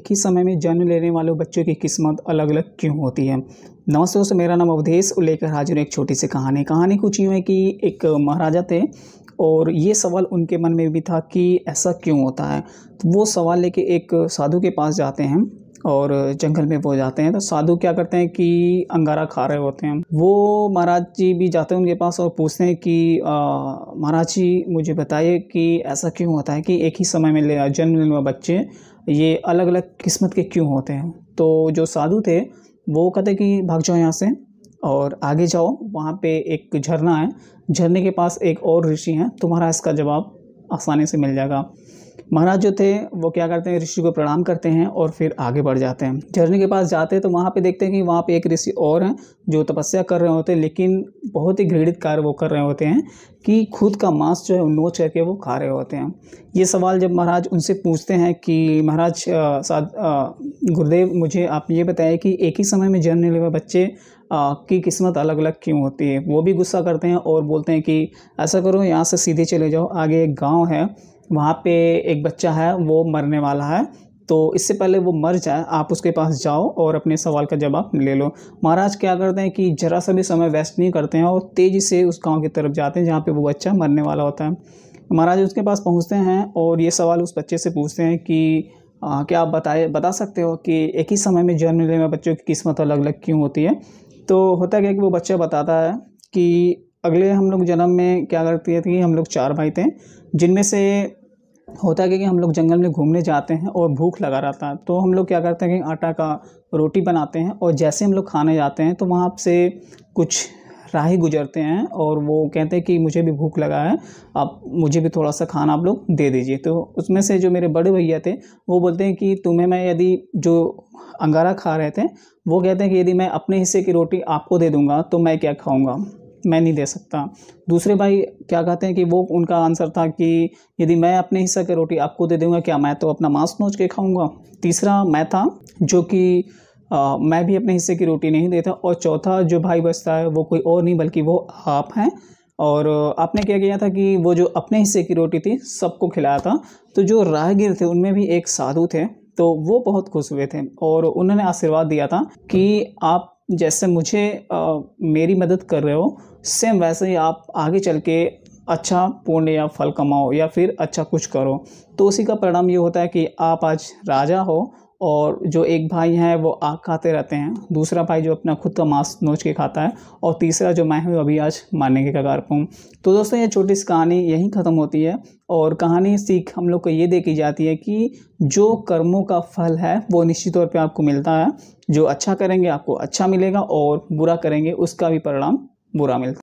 एक ही समय में जन्म लेने वाले बच्चों की किस्मत अलग अलग क्यों होती है नमस्ते दोस्तों मेरा नाम अवधेश लेकर हाजिर एक छोटी सी कहानी कहानी कुछ यूँ है कि एक महाराजा थे और ये सवाल उनके मन में भी था कि ऐसा क्यों होता है तो वो सवाल लेके एक साधु के पास जाते हैं और जंगल में वो जाते हैं तो साधु क्या करते हैं कि अंगारा खा रहे होते हैं वो महाराज जी भी जाते हैं उनके पास और पूछते हैं कि महाराज जी मुझे बताइए कि ऐसा क्यों होता है कि एक ही समय में ले जन्म लेने वाले बच्चे ये अलग अलग किस्मत के क्यों होते हैं तो जो साधु थे वो कहते कि भाग जाओ यहाँ से और आगे जाओ वहाँ पे एक झरना है झरने के पास एक और ऋषि हैं तुम्हारा इसका जवाब आसानी से मिल जाएगा महाराज जो थे वो क्या करते हैं ऋषि को प्रणाम करते हैं और फिर आगे बढ़ जाते हैं झरने के पास जाते हैं तो वहाँ पे देखते हैं कि वहाँ पे एक ऋषि और हैं जो तपस्या कर रहे होते हैं लेकिन बहुत ही घृणित कार्य वो कर रहे होते हैं कि खुद का मांस जो है नोच करके वो खा रहे होते हैं ये सवाल जब महाराज उनसे पूछते हैं कि महाराज गुरुदेव मुझे आप ये बताएं कि एक ही समय में जन्म लेवा बच्चे की किस्मत अलग अलग क्यों होती है वो भी गुस्सा करते हैं और बोलते हैं कि ऐसा करो यहाँ से सीधे चले जाओ आगे एक गाँव है वहाँ पे एक बच्चा है वो मरने वाला है तो इससे पहले वो मर जाए आप उसके पास जाओ और अपने सवाल का जवाब ले लो महाराज क्या करते हैं कि जरा सा भी समय वेस्ट नहीं करते हैं और तेज़ी से उस गांव की तरफ जाते हैं जहाँ पे वो बच्चा मरने वाला होता है महाराज उसके पास पहुँचते हैं और ये सवाल उस बच्चे से पूछते हैं कि आ, क्या आप बताए बता सकते हो कि एक ही समय में जन्म लेने बच्चों की किस्मत अलग अलग क्यों होती है तो होता क्या कि वो बच्चा बताता है कि अगले हम लोग जन्म में क्या करती कि हम लोग चार भाई थे जिनमें से होता क्या कि हम लोग जंगल में घूमने जाते हैं और भूख लगा रहता है तो हम लोग क्या करते हैं कि आटा का रोटी बनाते हैं और जैसे हम लोग खाने जाते हैं तो वहाँ से कुछ राह गुजरते हैं और वो कहते हैं कि मुझे भी भूख लगा है आप मुझे भी थोड़ा सा खाना आप लोग दे दीजिए तो उसमें से जो मेरे बड़े भैया थे वो बोलते हैं कि तुम्हें मैं यदि जो अंगारा खा रहे थे वो कहते हैं कि यदि मैं अपने हिस्से की रोटी आपको दे दूँगा तो मैं क्या खाऊँगा मैं नहीं दे सकता दूसरे भाई क्या कहते हैं कि वो उनका आंसर था कि यदि मैं अपने हिस्सा की रोटी आपको दे दूँगा क्या मैं तो अपना मांस नोच के खाऊँगा तीसरा मैं था जो कि आ, मैं भी अपने हिस्से की रोटी नहीं देता और चौथा जो भाई बचता है वो कोई और नहीं बल्कि वो आप हैं और आपने क्या किया था कि वो जो अपने हिस्से की रोटी थी सबको खिलाया था तो जो राहगीर थे उनमें भी एक साधु थे तो वो बहुत खुश हुए थे और उन्होंने आशीर्वाद दिया था कि आप जैसे मुझे आ, मेरी मदद कर रहे हो सेम वैसे ही आप आगे चल के अच्छा पुण्य या फल कमाओ या फिर अच्छा कुछ करो तो उसी का परिणाम ये होता है कि आप आज राजा हो और जो एक भाई है वो आग खाते रहते हैं दूसरा भाई जो अपना खुद का मांस नोच के खाता है और तीसरा जो मैं हूँ अभी आज मारने के कगार पर हूँ तो दोस्तों ये छोटी सी कहानी यहीं ख़त्म होती है और कहानी सीख हम लोग को ये देखी जाती है कि जो कर्मों का फल है वो निश्चित तौर पे आपको मिलता है जो अच्छा करेंगे आपको अच्छा मिलेगा और बुरा करेंगे उसका भी परिणाम बुरा मिलता है